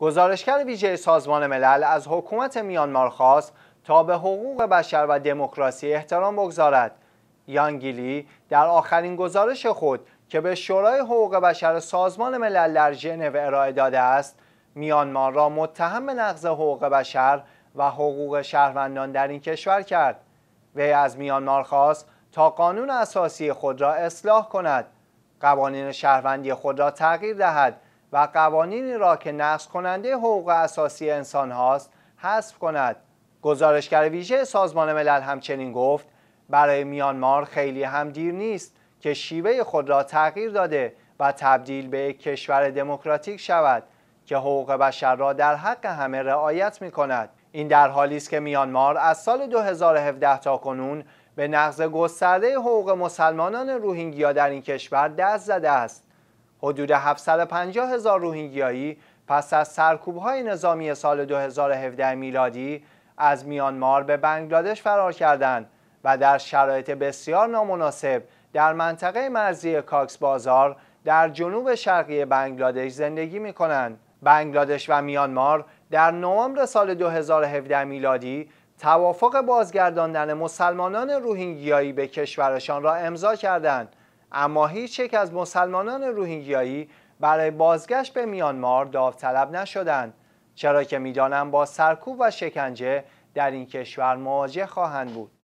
گزارشگر ویژه سازمان ملل از حکومت میانمار خواست تا به حقوق بشر و دموکراسی احترام بگذارد یانگیلی در آخرین گزارش خود که به شورای حقوق بشر سازمان ملل در ژنو ارائه داده است میانمار را متهم به نقض حقوق بشر و حقوق شهروندان در این کشور کرد وی از میانمار خواست تا قانون اساسی خود را اصلاح کند قوانین شهروندی خود را تغییر دهد و قوانینی را که نقض کننده حقوق اساسی انسان هاست حذف کند گزارشگر ویژه سازمان ملل همچنین گفت برای میانمار خیلی هم دیر نیست که شیوه خود را تغییر داده و تبدیل به یک کشور دموکراتیک شود که حقوق بشر را در حق همه رعایت می کند این در حالی است که میانمار از سال 2017 تا کنون به نقض گسترده حقوق مسلمانان روهینگیا در این کشور دست زده است حدود 750 هزار روهینگیایی پس از سرکوب نظامی سال 2017 میلادی از میانمار به بنگلادش فرار کردند و در شرایط بسیار نامناسب در منطقه مرزی کاکس بازار در جنوب شرقی بنگلادش زندگی می بنگلادش و میانمار در نوامبر سال 2017 میلادی توافق بازگرداندن مسلمانان روهینگیایی به کشورشان را امضا کردند اما هیچ یک از مسلمانان روهینگیایی برای بازگشت به میانمار داوطلب نشدند چرا که میدانم با سرکوب و شکنجه در این کشور مواجه خواهند بود